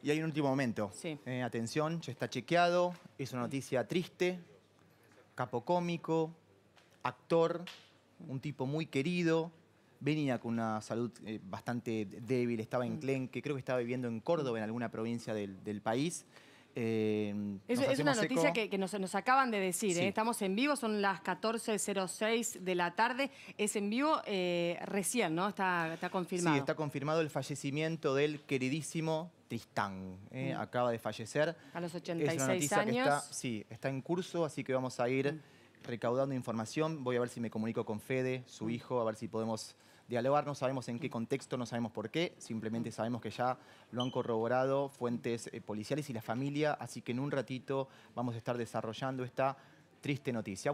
Y hay un último momento. Sí. Eh, atención, ya está chequeado, es una noticia triste, capocómico, actor, un tipo muy querido, venía con una salud eh, bastante débil, estaba en mm. Clenque, creo que estaba viviendo en Córdoba, en alguna provincia del, país. Eh, es, una noticia que, nos, acaban de decir. ¿eh? Estamos en vivo, son las 14.06 de la tarde. Es en vivo eh, recién, ¿no? Está, confirmado. Sí, está confirmado el fallecimiento del queridísimo Tristán. ¿eh? Mm. Acaba de fallecer. A los 86 es una noticia Que está, sí, está en curso, así que vamos a ir... Mm recaudando información. Voy a ver si me comunico con Fede, su mm. hijo, a ver si podemos dialogar. No sabemos en qué mm. contexto, no sabemos por qué. Simplemente mm. sabemos que ya lo han corroborado fuentes eh, policiales y la familia. Así que en un ratito vamos a estar desarrollando esta triste noticia.